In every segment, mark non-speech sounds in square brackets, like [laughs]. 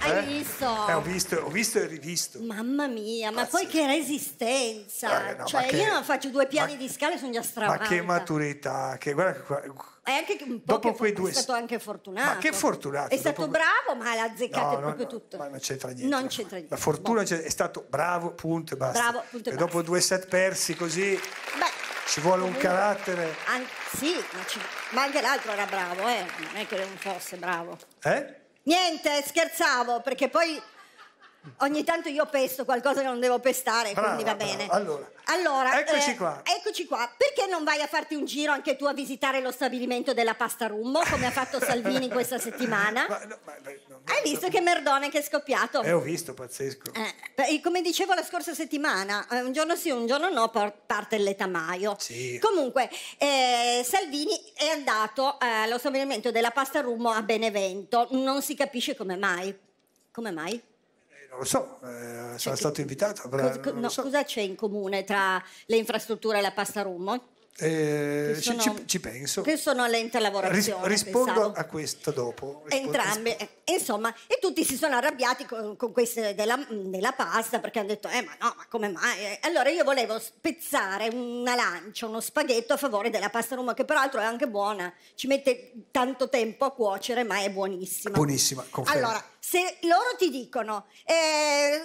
Hai eh? visto? Eh, ho visto? Ho visto e rivisto. Mamma mia, ma poi che resistenza! Eh, no, cioè, che, io non faccio due piani ma, di scale, sono già stravato. Ma che maturità! Che, guarda, è anche un po' dopo quei due... è stato anche fortunato. Ma che fortunato! È stato dopo... bravo, ma l'ha azzeccato no, proprio no, tutto. Ma non c'entra niente. Non c'entra niente. La fortuna boh. è stato bravo, punto e basta. Bravo, punto e, e basta. dopo due set persi così. Beh. Ci vuole un carattere. An- sì, ma, ci... ma anche l'altro era bravo, eh? Non è che non fosse bravo. Eh? Niente, scherzavo, perché poi Ogni tanto io pesto qualcosa che non devo pestare, brava, quindi va brava. bene. Allora, allora eccoci, eh, qua. eccoci qua. Perché non vai a farti un giro anche tu a visitare lo stabilimento della pasta rummo, come ha fatto Salvini questa settimana? Ma, no, ma, no, Hai visto no, che merdone che è scoppiato? Eh, ho visto, pazzesco. Eh, come dicevo la scorsa settimana, eh, un giorno sì, un giorno no, parte l'età maio. Sì. Comunque, eh, Salvini è andato eh, allo stabilimento della pasta rummo a Benevento. Non si capisce come mai. Come mai? non lo so, eh, sono cioè, stato invitato. Però co- no, so. Cosa c'è in comune tra le infrastrutture e la pasta rumo? Eh, sono, ci, ci, penso. Che sono le interlavorazioni. Ris- rispondo pensavo. a questa dopo. Rispondo, Entrambe, rispondo. Eh, insomma, e tutti si sono arrabbiati con, con queste della, della, pasta perché hanno detto: Eh, ma no, ma come mai? Eh? Allora io volevo spezzare una lancia, uno spaghetto a favore della pasta rumo che peraltro è anche buona, ci mette tanto tempo a cuocere, ma è buonissima. Buonissima, confermo. Allora, se loro ti dicono, eh,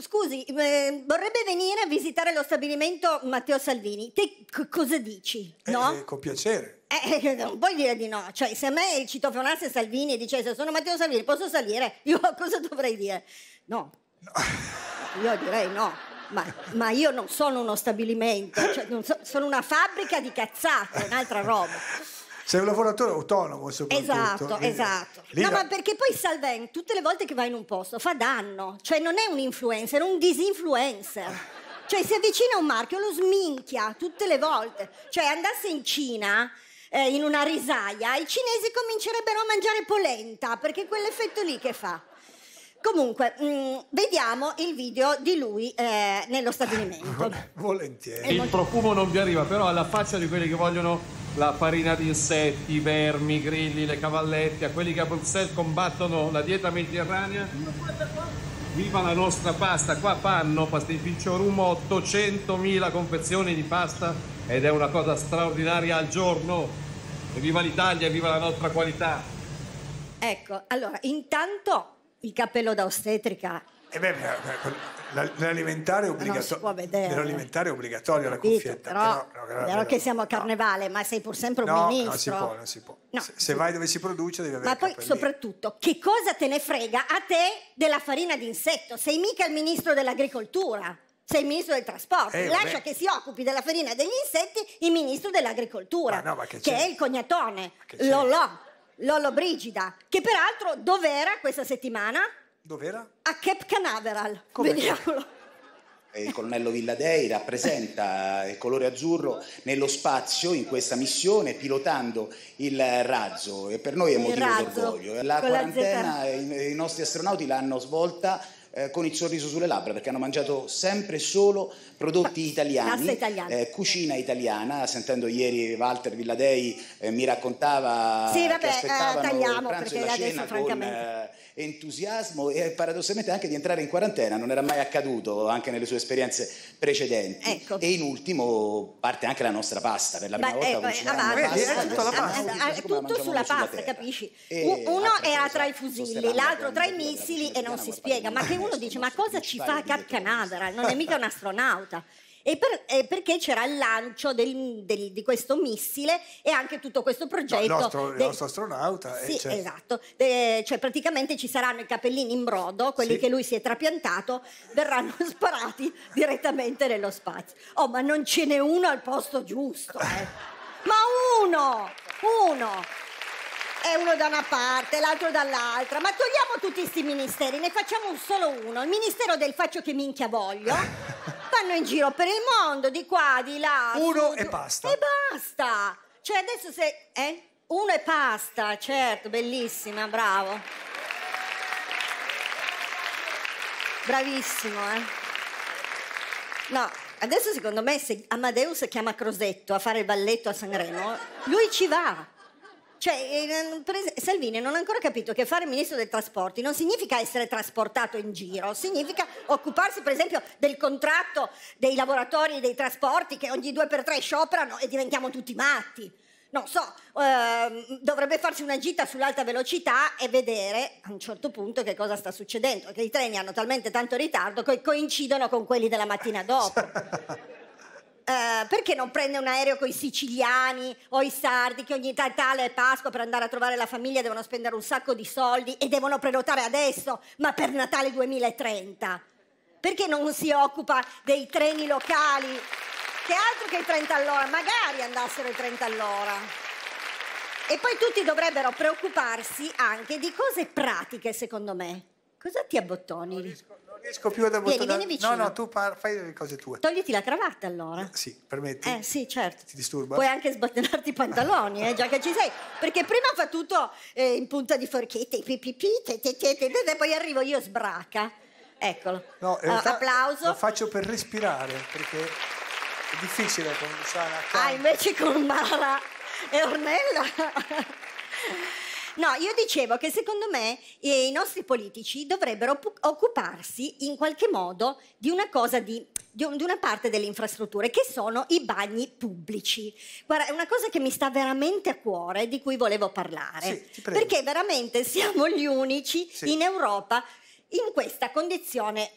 scusi, eh, vorrebbe venire a visitare lo stabilimento Matteo Salvini, te cosa dici? Eh, no? Eh, con piacere. Eh, eh, non puoi dire di no, cioè se a me citofonasse Salvini e dicesse sono Matteo Salvini, posso salire? [laughs] Io cosa dovrei dire? No. no. Io direi no. Ma, ma, io non sono uno stabilimento, cioè so, sono una fabbrica di cazzate, un'altra roba. Sei un lavoratore autonomo soprattutto. Esatto, Lì. esatto. Lì no, ma perché poi Salven, tutte le volte che va in un posto, fa danno. Cioè non è un influencer, è un disinfluencer. Cioè si avvicina a un marchio, lo sminchia tutte le volte. Cioè andasse in Cina eh, in una risaia, i cinesi comincerebbero a mangiare polenta perché quell'effetto lì che fa. Comunque, mh, mm, vediamo il video di lui eh, nello stabilimento. [laughs] Volentieri. Il profumo non vi arriva, però alla faccia di quelli che vogliono la farina di insetti, i vermi, i grilli, le cavallette, a quelli che a Bruxelles combattono la dieta mediterranea. Viva la nostra pasta, qua fanno pastificio Rumo 800.000 confezioni di pasta ed è una cosa straordinaria al giorno. viva l'Italia, viva la nostra qualità. Ecco, allora, intanto il cappello da ostetrica eh beh, l'alimentare è obbligatorio. L'alimentare è obbligatorio la cuffietta. Però, però, però, però che siamo a carnevale, no. ma sei pur sempre un no, ministro. No, si può, non si può. No. Se, se, vai dove si produce devi avere Ma poi soprattutto, che cosa te ne frega a te della farina d'insetto? Sei mica il ministro dell'agricoltura. Sei il ministro del trasporto, eh, lascia che si occupi della farina degli insetti il ministro dell'agricoltura, ma no, ma che, che, è il cognatone, Lolò, Lollo Brigida, che peraltro dov'era questa settimana? Dov'era? A Cape Canaveral. Come Vediamolo. Il colonnello Villadei rappresenta il colore azzurro nello spazio in questa missione pilotando il razzo e per noi è motivo d'orgoglio. La quarantena la i nostri astronauti l'hanno svolta eh, con il sorriso sulle labbra perché hanno mangiato sempre solo prodotti italiani, eh, cucina italiana. Sentendo ieri Walter Villadei eh, mi raccontava sì, vabbè, che eh, aspettavano eh, il e la cena adesso, con eh, entusiasmo e paradossalmente anche di entrare in quarantena, non era mai accaduto anche nelle sue esperienze precedenti. Ecco. E in ultimo parte anche la nostra pasta, per la prima Beh, volta eh, avanti, eh, tutto sulla pasta, capisci? E Uno era tra i fusilli, l'altro tra i missili e non si spiega, ma che uno dice ma cosa ci fa Cap Canaveral? Non è mica un astronauta. E, per, e perché c'era il lancio del, del, di questo missile e anche tutto questo progetto. No, il, nostro, del, il nostro astronauta. Eh, sì, cioè. esatto. De, cioè praticamente ci saranno i capellini in brodo, quelli sì. che lui si è trapiantato, verranno [laughs] sparati direttamente nello spazio. Oh, ma non ce n'è uno al posto giusto, eh. ma uno, uno è uno da una parte, l'altro dall'altra. Ma togliamo tutti questi ministeri, ne facciamo un solo uno, il ministero del faccio che minchia voglio. [laughs] Vanno in giro per il mondo, di qua, di là. Uno su, e basta. E basta. Cioè adesso se... Eh? Uno e basta, certo, bellissima, bravo. Bravissimo, eh. No, adesso secondo me se Amadeus chiama Crosetto a fare il balletto a Sanremo, lui ci va. Cioè, eh, Salvini non ha ancora capito che fare ministro dei trasporti non significa essere trasportato in giro, significa occuparsi per esempio del contratto dei lavoratori dei trasporti che ogni due per tre scioperano e diventiamo tutti matti. Non so, eh, dovrebbe farsi una gita sull'alta velocità e vedere a un certo punto che cosa sta succedendo, che i treni hanno talmente tanto ritardo che coincidono con quelli della mattina dopo. [laughs] eh, perché non prende un aereo con i siciliani o i sardi che ogni tanto è Pasqua per andare a trovare la famiglia devono spendere un sacco di soldi e devono prenotare adesso, ma per Natale 2030? Perché non si occupa dei treni locali? Che altro che i 30 all'ora, magari andassero i 30 all'ora. E poi tutti dovrebbero preoccuparsi anche di cose pratiche, secondo me. Cosa ti abbottoni? Non riesco, non riesco più ad abbottonare. Vieni, vieni No, no, tu par- fai le cose tue. Togliti la cravatta allora. Sì, permetti. Eh sì, certo. Ti disturba. Puoi anche sbottonarti i pantaloni, eh, già che ci sei. Perché prima fa tutto eh, in punta di forchette, pipipi, e poi arrivo io sbraca. Eccolo. No, allora, applauso. Lo faccio per respirare, perché è difficile con Luciana. Ah, invece con Mara e Ornella. No, io dicevo che secondo me eh, i nostri politici dovrebbero occuparsi in qualche modo di una cosa di, di, una parte delle infrastrutture che sono i bagni pubblici. Guarda, è una cosa che mi sta veramente a cuore, di cui volevo parlare, sì, perché veramente siamo gli unici sì. in Europa in questa condizione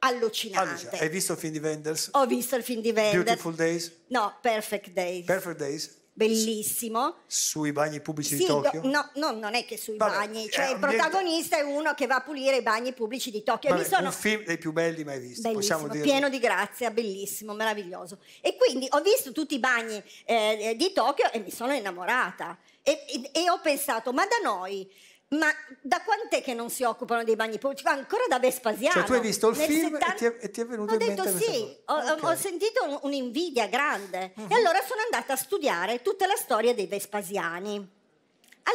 allucinante. Alicia, hai visto il film di Wenders? Ho visto il film di Wenders. Beautiful Days? No, Perfect Days. Perfect Days? bellissimo. Sui bagni pubblici sì, di Tokyo? Do, no, no, non è che sui Vabbè, bagni, eh, cioè il protagonista è uno che va a pulire i bagni pubblici di Tokyo. Vabbè, sono... Un film dei più belli mai visti, possiamo dire. Pieno di grazia, bellissimo, meraviglioso. E quindi ho visto tutti i bagni eh, di Tokyo e mi sono innamorata. E, e, e ho pensato, ma da noi ma da quant'è che non si occupano dei bagni pubblici? Ancora da Vespasiano. Cioè, tu hai visto il film 70... e, ti è, e, ti è, venuto ho in detto mente... Sì, ho detto sì, ho sentito un'invidia grande. Uh-huh. E mhm. allora sono andata a studiare tutta la storia dei Vespasiani.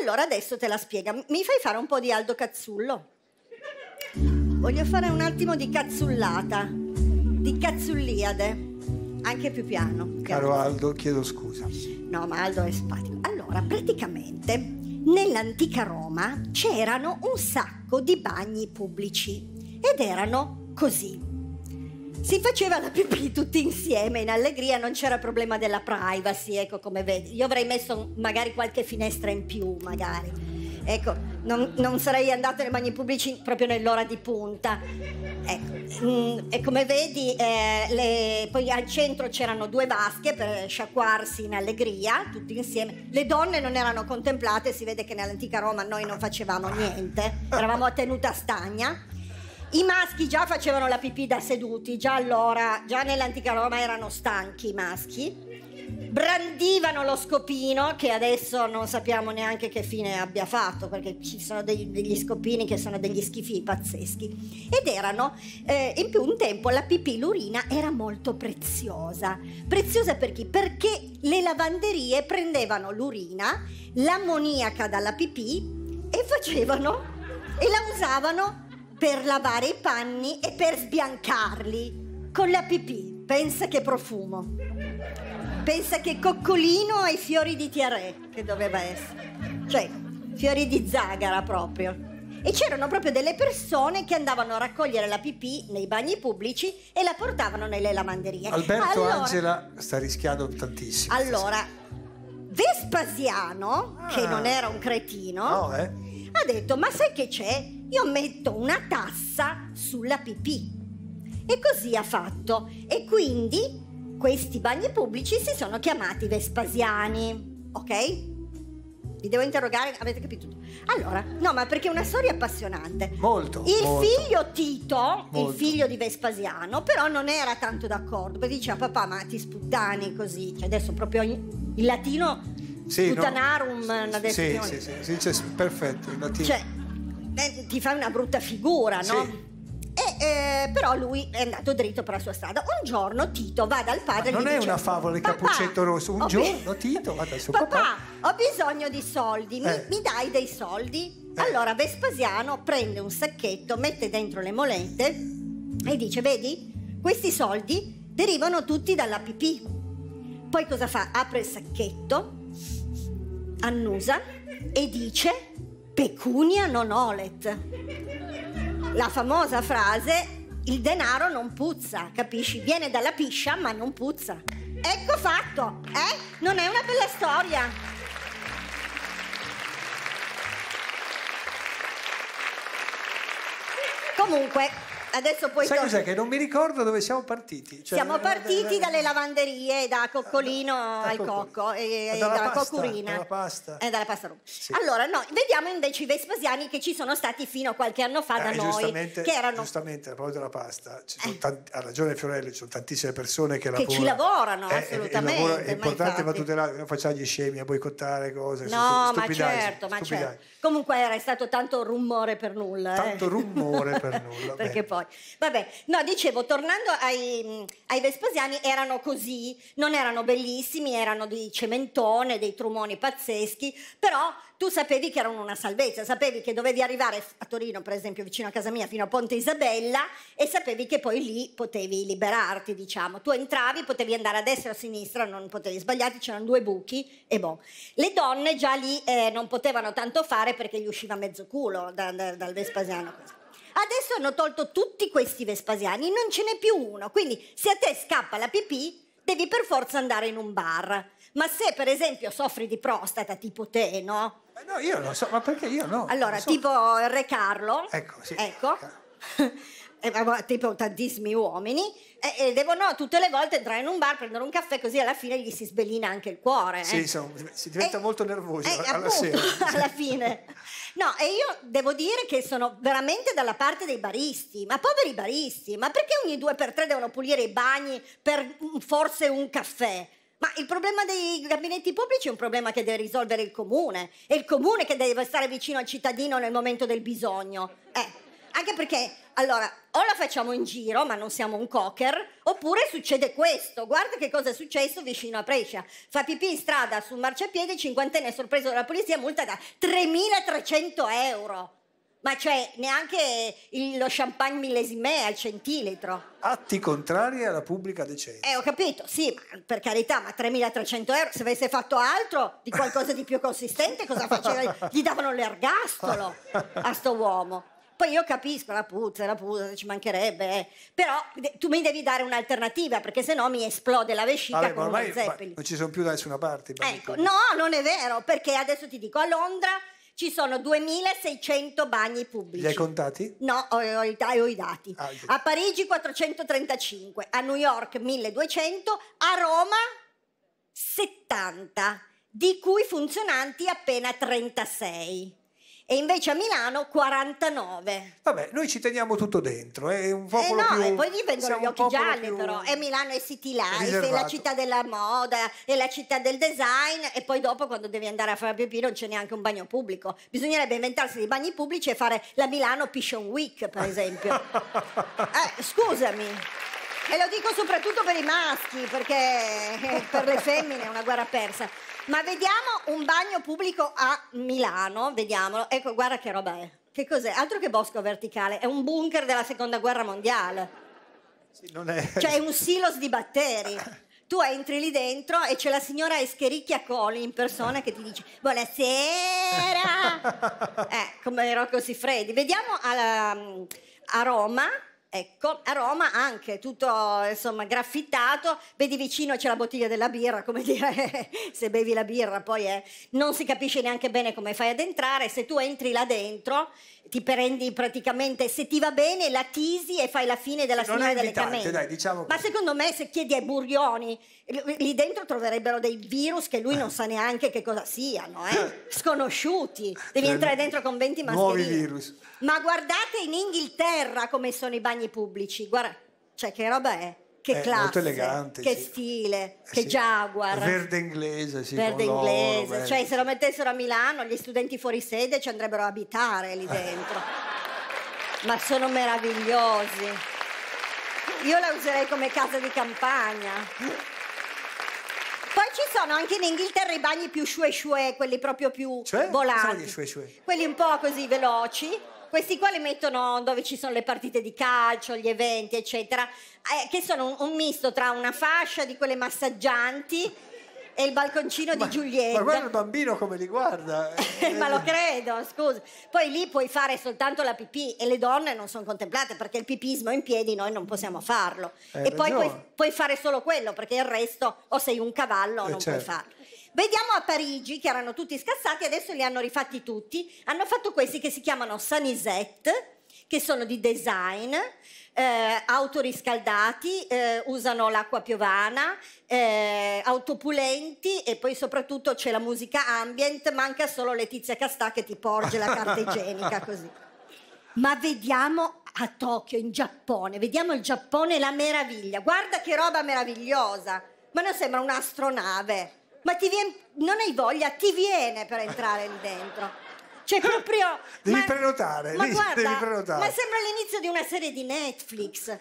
Allora adesso te la spiega. Mi fai fare un po' di Aldo Cazzullo? Voglio fare un attimo di cazzullata, di cazzulliade, anche più piano. Caro Aldo, chiedo scusa. No, ma Aldo è spatico. Allora, praticamente Nell'antica Roma c'erano un sacco di bagni pubblici ed erano così. Si faceva la pipì tutti insieme, in allegria non c'era problema della privacy, ecco come vedi. Io avrei messo magari qualche finestra in più, magari. Ecco, non, non, sarei andata nei bagni pubblici proprio nell'ora di punta. Ecco, eh, mh, mm, e come vedi, eh, le, poi al centro c'erano due vasche per sciacquarsi in allegria, tutti insieme. Le donne non erano contemplate, si vede che nell'antica Roma noi non facevamo niente, eravamo a tenuta stagna. I maschi già facevano la pipì da seduti, già allora, già nell'antica Roma erano stanchi i maschi brandivano lo scopino che adesso non sappiamo neanche che fine abbia fatto perché ci sono degli, degli scopini che sono degli schifi pazzeschi ed erano eh, in più un tempo la pipì l'urina era molto preziosa preziosa per chi? perché le lavanderie prendevano l'urina l'ammoniaca dalla pipì e facevano e la usavano per lavare i panni e per sbiancarli con la pipì pensa che profumo pensa che Coccolino ai fiori di Tiaré, che doveva essere. Cioè, fiori di zagara proprio. E c'erano proprio delle persone che andavano a raccogliere la pipì nei bagni pubblici e la portavano nelle lavanderie. Alberto allora, Angela sta rischiando tantissimo. Allora, Vespasiano, ah, che non ah. era un cretino, no, eh. ha detto, ma sai che c'è? Io metto una tassa sulla pipì. E così ha fatto. E quindi questi bagni pubblici si sono chiamati Vespasiani, ok? Vi devo interrogare, avete capito? Allora, no, ma perché è una storia appassionante. Molto. Il molto. figlio Tito, molto. il figlio di Vespasiano, però non era tanto d'accordo, perché diceva papà, ma ti sputtani così, cioè adesso proprio il latino sì, sputanarum, no, una definizione. Sì, sì, sì, sì, perfetto, in latino. Cioè, eh, ti fai una brutta figura, no? Sì eh, però lui è andato dritto per la sua strada. Un giorno Tito va dal padre. Ma non è dice, una favola di Cappuccetto Rosso. Un giorno bi- Tito va dal suo papà, papà. Ho bisogno di soldi, mi, eh. mi dai dei soldi? Eh. Allora Vespasiano prende un sacchetto, mette dentro le molette e dice: Vedi, questi soldi derivano tutti dalla pipì. Poi cosa fa? Apre il sacchetto, annusa e dice: Pecunia non olet la famosa frase il denaro non puzza, capisci? Viene dalla piscia ma non puzza. Ecco fatto, eh? Non è una bella storia. Comunque, Adesso poi Sai cos'è che non mi ricordo dove siamo partiti? Cioè, siamo eh, partiti eh, eh, dalle lavanderie, da Coccolino da, al Cocco, cocco e, ah, dalla, dalla pasta, Coccurina. Dalla pasta. E eh, dalla pasta sì. Allora, no, vediamo invece i Vespasiani che ci sono stati fino a qualche anno fa eh, da noi. Che erano... Giustamente, a proposito della pasta, tanti, ha ragione Fiorello, ci sono tantissime persone che, lavorano. Che ci lavorano, eh, assolutamente. Lavoro, è importante, va tutelato, non facciamo gli scemi a boicottare cose. No, ma certo, ma certo. Comunque era stato tanto rumore per nulla. Tanto rumore per [laughs] nulla. Perché poi fuori. Vabbè, no, dicevo, tornando ai, mm, ai Vespasiani, erano così, non erano bellissimi, erano di cementone, dei trumoni pazzeschi, però tu sapevi che erano una salvezza, sapevi che dovevi arrivare a Torino, per esempio, vicino a casa mia, fino a Ponte Isabella, e sapevi che poi lì potevi liberarti, diciamo. Tu entravi, potevi andare a destra o a sinistra, non potevi sbagliarti, c'erano due buchi e boh. Le donne già lì eh, non potevano tanto fare perché gli usciva mezzo culo da, da, dal Vespasiano. Così. Adesso hanno tolto tutti questi Vespasiani, non ce n'è più uno, quindi se a te scappa la pipì devi per forza andare in un bar. Ma se per esempio soffri di prostata tipo te, no? Ma no, io lo so, ma perché io no? Allora, so. tipo il Re Carlo. Ecco, sì. Ecco. ecco. [laughs] Eh, tipo tantissimi uomini, e, devono tutte le volte entrare in un bar, prendere un caffè, così alla fine gli si sbellina anche il cuore. Eh. Sì, si diventa e, molto nervoso eh, alla, appunto, [laughs] alla fine. No, e io devo dire che sono veramente dalla parte dei baristi, ma poveri baristi, ma perché ogni due per tre devono pulire i bagni per mm, forse un caffè? Ma il problema dei gabinetti pubblici è un problema che deve risolvere il comune. È il comune che deve stare vicino al cittadino nel momento del bisogno. Eh, anche perché allora, o la facciamo in giro, ma non siamo un cocker, oppure succede questo. Guarda che cosa è successo vicino a Brescia. Fa pipì in strada sul marciapiede, cinquantenne sorpreso dalla polizia, multa da 3.300 euro. Ma cioè, neanche il, lo champagne millesimè al centilitro. Atti contrari alla pubblica decenza. Eh, ho capito, sì, ma, per carità, ma 3.300 euro, se avesse fatto altro, di qualcosa di più consistente, cosa faceva? [laughs] Gli davano l'ergastolo a sto uomo. Poi io capisco la puzza, la puzza, ci mancherebbe, eh. però tu mi devi dare un'alternativa perché sennò mi esplode la vescica Vabbè, con ormai, Zeppelin. non ci sono più da nessuna parte. Ecco, no, non è vero, perché adesso ti dico, a Londra ci sono 2600 bagni pubblici. Li hai contati? No, ho, ho, ho i dati. Ah, a Parigi 435, a New York 1200, a Roma 70, di cui funzionanti appena 36 e invece a Milano 49. Vabbè, noi ci teniamo tutto dentro, è eh, un popolo eh no, più, e poi lì vengono gli occhi gialli più... però, e eh, Milano è City Life, riservato. è la città della moda, è la città del design e poi dopo quando devi andare a fare pipì non c'è neanche un bagno pubblico. Bisognerebbe inventarsi dei bagni pubblici e fare la Milano Pishion Week, per esempio. [laughs] eh, scusami. E lo dico soprattutto per i maschi, perché eh, per le femmine è una guerra persa. Ma vediamo un bagno pubblico a Milano, vediamolo. Ecco, guarda che roba è. Che cos'è? Altro che bosco verticale, è un bunker della seconda guerra mondiale. Sì, non è... Cioè è un silos di batteri tu entri lì dentro e c'è la signora Escherichia Coli in persona che ti dice buonasera, [laughs] eh, come Rocco Siffredi. Vediamo alla, a Roma Ecco, a Roma anche tutto insomma graffittato, vedi vicino c'è la bottiglia della birra, come [laughs] dire, se bevi la birra poi eh, non si capisce neanche bene come fai ad entrare, se tu entri là dentro ti prendi praticamente, se ti va bene, la tisi e fai la fine della non signora delle camere. Diciamo Ma secondo me se chiedi ai Burioni, lì dentro troverebbero dei virus che lui non sa neanche che cosa siano, eh? [laughs] sconosciuti. Devi cioè, entrare dentro con 20 mascherine. Nuovi virus. Ma guardate in Inghilterra come sono i bagni pubblici. Guarda, cioè che roba è? che eh, classe, elegante, che sì. stile, eh, che sì. Jaguar. Verde inglese, sì. Verde inglese, loro, cioè se lo mettessero a Milano gli studenti fuori sede ci andrebbero a abitare lì eh. dentro. Ma sono meravigliosi. Io la userei come casa di campagna. Poi ci sono anche in Inghilterra i bagni più shue shue, quelli proprio più cioè? volanti. Sono gli shue Quelli un po' così veloci questi qua li mettono dove ci sono le partite di calcio, gli eventi, eccetera, eh, che sono un, un, misto tra una fascia di quelle massaggianti e il balconcino ma, di Giulietta. Ma guarda il bambino come li guarda. [laughs] Eh, ma lo credo, scusa. Poi lì puoi fare soltanto la pipì e le donne non sono contemplate perché il pipismo in piedi noi non possiamo farlo. Eh, e ragione. poi puoi, puoi, fare solo quello perché il resto o sei un cavallo o eh, non certo. puoi farlo. Vediamo a Parigi, che erano tutti scassati, adesso li hanno rifatti tutti. Hanno fatto questi che si chiamano Sanisette, che sono di design, eh, autoriscaldati, eh, usano l'acqua piovana, eh, autopulenti e poi soprattutto c'è la musica ambient, manca solo Letizia Castà che ti porge la carta igienica [laughs] così. Ma vediamo a Tokyo, in Giappone, vediamo il Giappone la meraviglia. Guarda che roba meravigliosa! Ma non sembra un'astronave. Ma ti viene, non hai voglia, ti viene per entrare lì dentro. Cioè proprio... [laughs] Devi ma, prenotare, ma lì, guarda, devi prenotare. Ma sembra l'inizio di una serie di Netflix.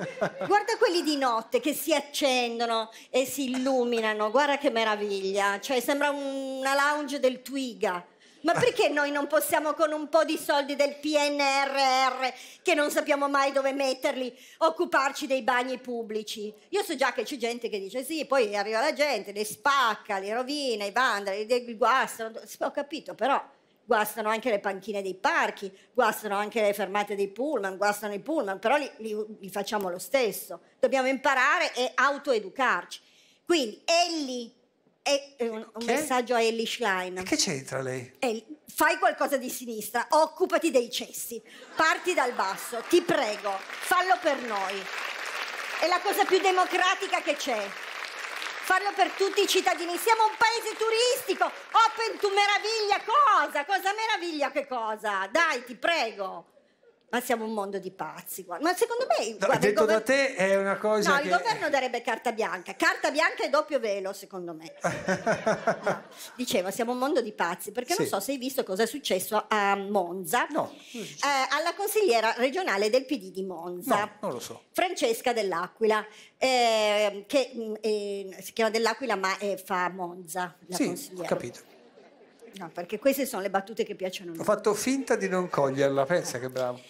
Guarda quelli di notte che si accendono e si illuminano, guarda che meraviglia. Cioè sembra una lounge del Twiga. Ma perché noi non possiamo con un po' di soldi del PNRR, che non sappiamo mai dove metterli, occuparci dei bagni pubblici? Io so già che c'è gente che dice sì, poi arriva la gente, le spacca, le rovina, i vandali, li guastano. Ho capito, però guastano anche le panchine dei parchi, guastano anche le fermate dei pullman, guastano i pullman, però li, li, li facciamo lo stesso. Dobbiamo imparare e autoeducarci. Quindi, elli è un, un messaggio a Ellie Schlein. Che c'entra lei? Ellie, fai qualcosa di sinistra, occupati dei cessi, parti dal basso, ti prego, fallo per noi. È la cosa più democratica che c'è. Farlo per tutti i cittadini. Siamo un paese turistico. Open to meraviglia cosa? Cosa meraviglia che cosa? Dai, ti prego. Ma siamo un mondo di pazzi. Guarda. Ma secondo me. Guarda, no, detto gover- da te è una cosa. No, che... il governo darebbe carta bianca. Carta bianca e doppio velo, secondo me. [laughs] no. Dicevo, siamo un mondo di pazzi. Perché sì. non so se hai visto cosa è successo a Monza. No. Eh, alla consigliera regionale del PD di Monza. No, non lo so. Francesca Dell'Aquila. Eh, che mm, eh, si chiama Dell'Aquila, ma fa Monza. La sì, consigliera. ho capito. No, perché queste sono le battute che piacciono a me. Ho fatto finta di non coglierla, pensa che bravo.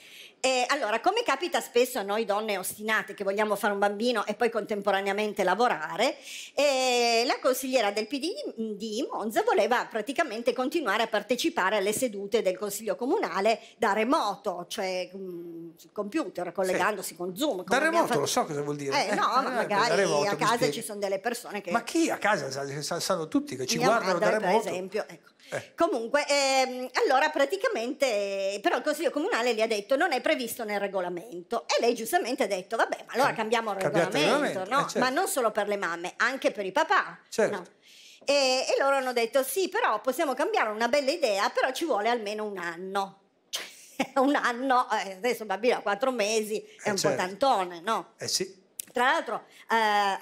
E allora, come capita spesso a noi donne ostinate che vogliamo fare un bambino e poi contemporaneamente lavorare, eh, la consigliera del PD di Monza voleva praticamente continuare a partecipare alle sedute del Consiglio Comunale da remoto, cioè mh, mm, sul computer, collegandosi sì. con Zoom. Da remoto fatto... lo so cosa vuol dire. Eh, no, eh, ma magari remoto, a casa ci sono delle persone che... Ma chi a casa sanno tutti che ci Mia guardano da remoto? Per esempio, ecco. Eh. Comunque, ehm, allora praticamente, eh, però il Consiglio Comunale gli ha detto non è previsto nel regolamento e lei giustamente ha detto vabbè, ma allora eh, cambiamo il Cambiate regolamento, no? eh, certo. ma non solo per le mamme, anche per i papà. Certo. No? E, e loro hanno detto sì, però possiamo cambiare una bella idea, però ci vuole almeno un anno [laughs] cioè, un anno, adesso bambino ha quattro mesi, è eh un certo. po' tantone, no? Eh sì. Tra l'altro eh, a,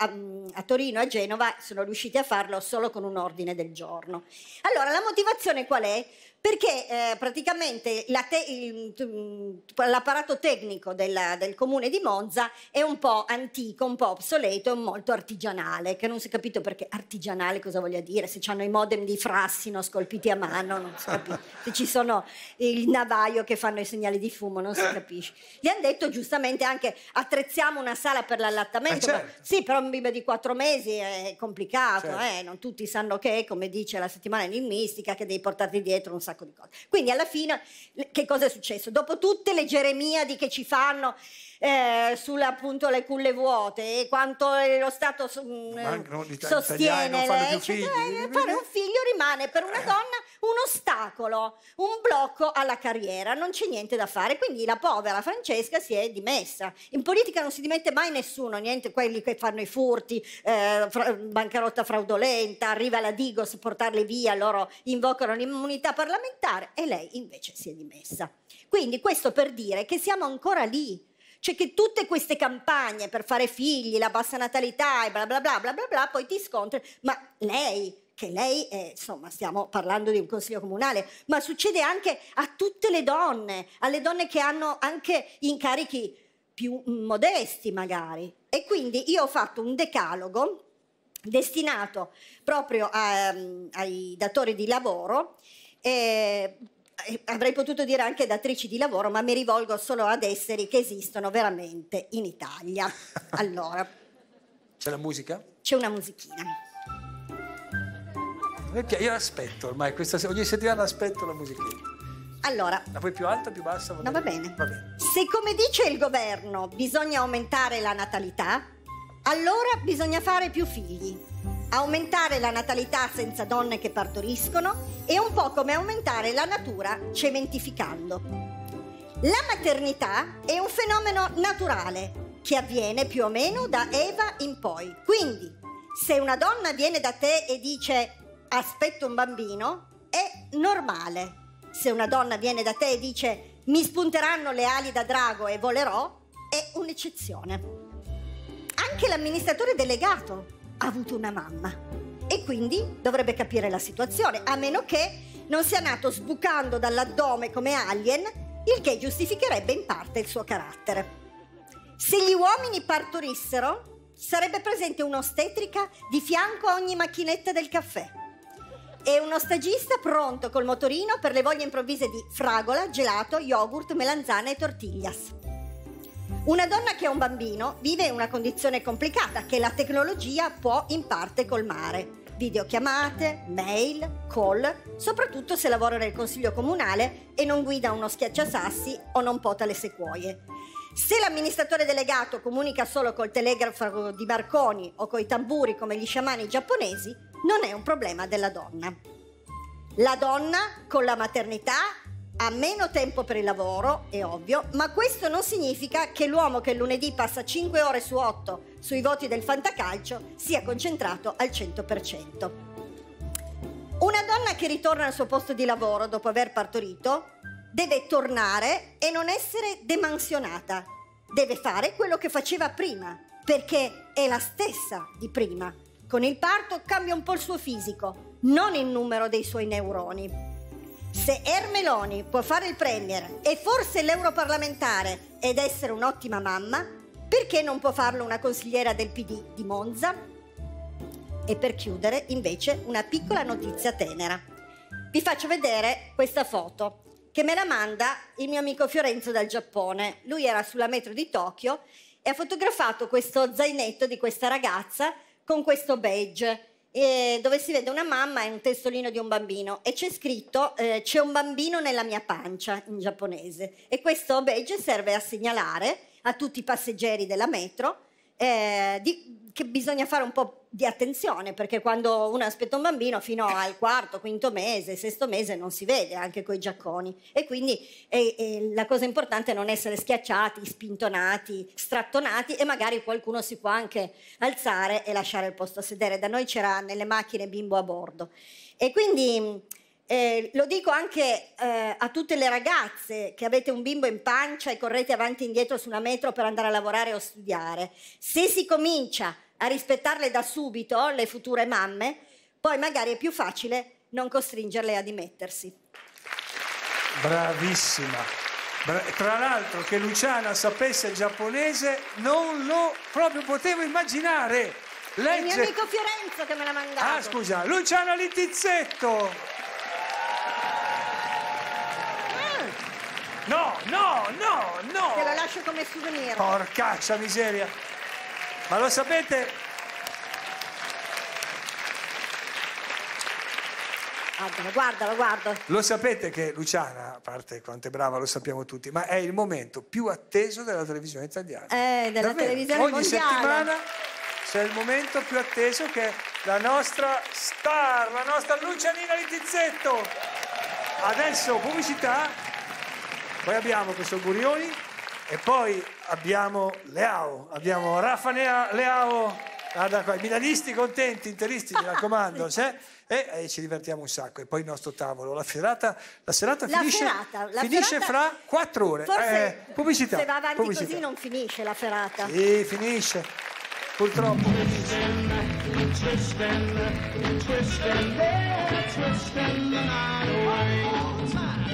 a, Torino e a Genova sono riusciti a farlo solo con un ordine del giorno. Allora, la motivazione qual è? perché eh, praticamente la te- mm, l'apparato tecnico della, del comune di Monza è un po' antico, un po' obsoleto e molto artigianale, che non si è capito perché artigianale cosa voglia dire, se hanno i modem di frassino scolpiti a mano, non si capisce, se ci sono il navaio che fanno i segnali di fumo, non si eh. capisce. Gli hanno detto giustamente anche attrezziamo una sala per l'allattamento, ah, certo. ma, sì, però un bimbo di quattro mesi è complicato, certo. eh, non tutti sanno che, come dice la settimana in che devi portarti dietro un sacco sacco di cose. Quindi alla fine che cosa è successo? Dopo tutte le geremiadi che ci fanno, eh, sulle appunto le culle vuote e quanto lo Stato mh, mm, sostiene fare, cioè, eh, fare un figlio rimane per una eh. donna un ostacolo, un blocco alla carriera, non c'è niente da fare. Quindi la povera Francesca si è dimessa. In politica non si dimette mai nessuno, niente quelli che fanno i furti, eh, fra, bancarotta fraudolenta, arriva la Digos a portarli via, loro invocano l'immunità parlamentare e lei invece si è dimessa. Quindi questo per dire che siamo ancora lì cioè che tutte queste campagne per fare figli, la bassa natalità e bla bla bla bla bla, bla poi ti scontri, ma lei che lei, è, insomma, stiamo parlando di un consiglio comunale, ma succede anche a tutte le donne, alle donne che hanno anche incarichi più modesti magari. E quindi io ho fatto un decalogo destinato proprio a, um, ai datori di lavoro eh, eh, avrei potuto dire anche datrici di lavoro, ma mi rivolgo solo ad esseri che esistono veramente in Italia. [laughs] Allora. C'è la musica? C'è una musichina. Io aspetto ormai, questa, ogni settimana aspetto la musichina. Allora. La vuoi più alta o più bassa? Va no, va bene. va bene. Se come dice il governo bisogna aumentare la natalità, allora bisogna fare più figli aumentare la natalità senza donne che partoriscono è un po' come aumentare la natura cementificando. La maternità è un fenomeno naturale che avviene più o meno da Eva in poi. Quindi, se una donna viene da te e dice aspetto un bambino, è normale. Se una donna viene da te e dice mi spunteranno le ali da drago e volerò, è un'eccezione. Anche l'amministratore delegato ha avuto una mamma e quindi dovrebbe capire la situazione, a meno che non sia nato sbucando dall'addome come alien, il che giustificherebbe in parte il suo carattere. Se gli uomini partorissero, sarebbe presente un'ostetrica di fianco a ogni macchinetta del caffè e uno stagista pronto col motorino per le voglie improvvise di fragola, gelato, yogurt, melanzane e tortillas. Una donna che ha un bambino vive una condizione complicata che la tecnologia può in parte colmare. Videochiamate, mail, call, soprattutto se lavora nel consiglio comunale e non guida uno schiacciasassi o non pota le sequoie. Se l'amministratore delegato comunica solo col telegrafo di Marconi o coi tamburi come gli sciamani giapponesi, non è un problema della donna. La donna con la maternità ha meno tempo per il lavoro, è ovvio, ma questo non significa che l'uomo che lunedì passa 5 ore su 8 sui voti del fantacalcio sia concentrato al 100%. Una donna che ritorna al suo posto di lavoro dopo aver partorito deve tornare e non essere demansionata, deve fare quello che faceva prima, perché è la stessa di prima. Con il parto cambia un po' il suo fisico, non il numero dei suoi neuroni. Se Ermeloni può fare il premier e forse l'europarlamentare ed essere un'ottima mamma, perché non può farlo una consigliera del PD di Monza? E per chiudere, invece, una piccola notizia tenera. Vi faccio vedere questa foto che me la manda il mio amico Fiorenzo dal Giappone. Lui era sulla metro di Tokyo e ha fotografato questo zainetto di questa ragazza con questo badge eh, dove si vede una mamma e un testolino di un bambino e c'è scritto eh, c'è un bambino nella mia pancia in giapponese e questo badge serve a segnalare a tutti i passeggeri della metro eh, di, che bisogna fare un po' di attenzione perché quando uno aspetta un bambino fino al quarto, quinto mese, sesto mese non si vede anche coi giacconi e quindi e, e la cosa importante è non essere schiacciati, spintonati, strattonati e magari qualcuno si può anche alzare e lasciare il posto a sedere. Da noi c'era nelle macchine bimbo a bordo e quindi eh, lo dico anche eh, a tutte le ragazze che avete un bimbo in pancia e correte avanti e indietro su una metro per andare a lavorare o studiare. Se si comincia a rispettarle da subito, le future mamme, poi magari è più facile non costringerle a dimettersi. Bravissima. Bra- tra l'altro che Luciana sapesse il giapponese non lo proprio potevo immaginare. Legge... È il mio amico Fiorenzo che me l'ha mandato. Ah, scusa, Luciana Littizzetto. No, no, no, no! Te la lascio come souvenir. Porcaccia miseria! Ma lo sapete? Guardalo, guardalo, guardalo. Lo sapete che Luciana, a parte quanto è brava, lo sappiamo tutti, ma è il momento più atteso della televisione italiana. Eh, della Davvero. televisione Ogni mondiale. settimana c'è il momento più atteso che la nostra star, la nostra Lucianina Littizzetto. Adesso pubblicità poi abbiamo questo Burioni e poi abbiamo Leao, abbiamo Rafa Nea, Leao, i milanisti contenti, interisti, mi raccomando, sì. e, e, ci divertiamo un sacco. E poi il nostro tavolo, la serata, la serata la finisce, ferata, la finisce ferata, fra quattro ore. Forse eh, pubblicità. Se va avanti pubblicità. così non finisce la serata. Sì, finisce. Purtroppo finisce.